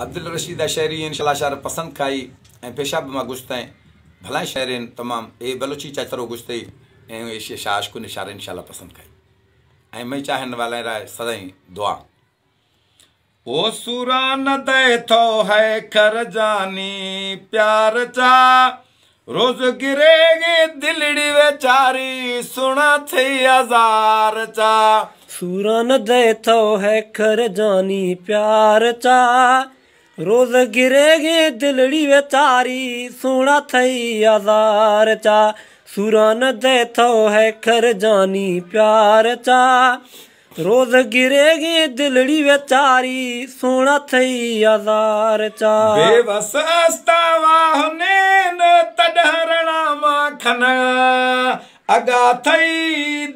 अब्दुल रशीद शाइरी इन शलाशार पसंदि खाई ऐं पेशाब मां गुस्तई भलाई शाइर आहिनि तमामु बलोची चाचरो गुस्तई ऐं निशार इन शाला पसंदि खाई ऐं मई चाहनि वाला सदाई दुआ ओ सुरान दे थो है खर जानी प्यार चा रोज गिरेगी दिलड़ी वेचारी सुना थी हजार चा सुरान दे थो है खर जानी प्यार चा रोज गिरेगे दिलड़ी बेचारी सोना थई आजार चा सुरान दे थो है खर जानी प्यार चा रोज गिरेगे दिलड़ी बेचारी सोना थई आजार चा बेवसस्तावाहने न तडहरणा माखना अगा थई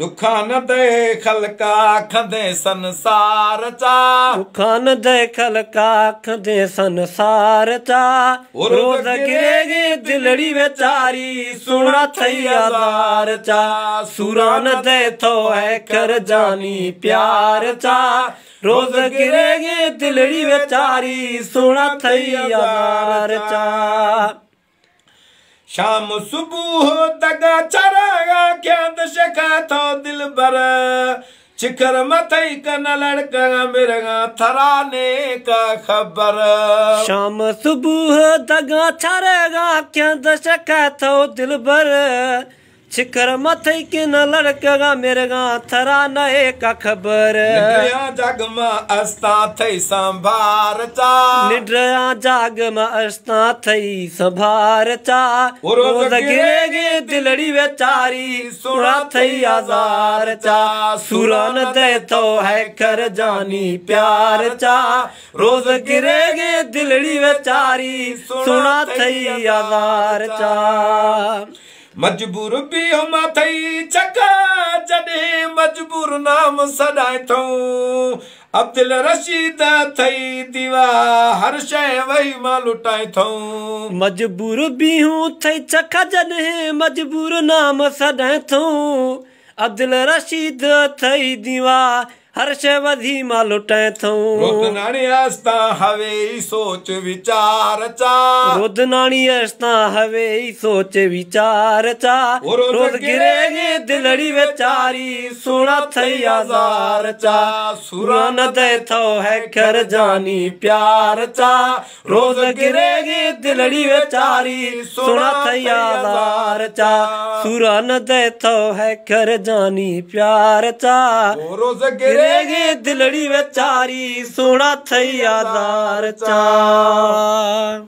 दुखान दे खलका खदे संसार चा दुखान दे खलका खदे संसार चा रोज गे दिलड़ी बेचारी सुना थैयादार चा सुरान दे तो है कर जानी प्यार चा रोज गिरेगी दिलड़ी बेचारी सुना थैयादार चा सुबुह कंद थो दिल भ बर सिखर मथे कन लड़क मेरा थरा ने खां ख़बर शाम सुबुह दा चारे ग्यत छकै थो दिल भर छिकर मथई की न लड़कगा मेरगा थरा नए का खबर निड्रया जाग म अस्ता थई संभार चा निड्रया जाग म अस्ता थई संभार चा दिलड़ी वेचारी सुना थई आजार चा सुरन दे तो है कर जानी प्यार चा रोज गिरेगे दिलड़ी बेचारी सुना थई आजार चा मजबूर बीहो माथई चका जॾहिं मजबूर नाम सॾाए अब्दुल रशीद अथई दीवा हर शइ वही मां लुटाए अथऊं मजबूर बीहूं अथई चका जॾहिं मजबूर नाम सॾाए अब्दुल रशीद अथई दीवा हर शइ वधी मां लुटाए अस्ता हवे ई सोच विचार चा रुदनाणी अस्ता हवे ई सोच विचार चा रोज गिरे दिलड़ी वेचारी सुना थई आज़ार चा सुरा न है खर जानी प्यार चा रोज गिरे दिलड़ी वेचारी सुना थई आज़ार चा सुरा न है खर जानी प्यार चा रोज गिरे गे दिलड़ी बेचारी सोना थैया दार चार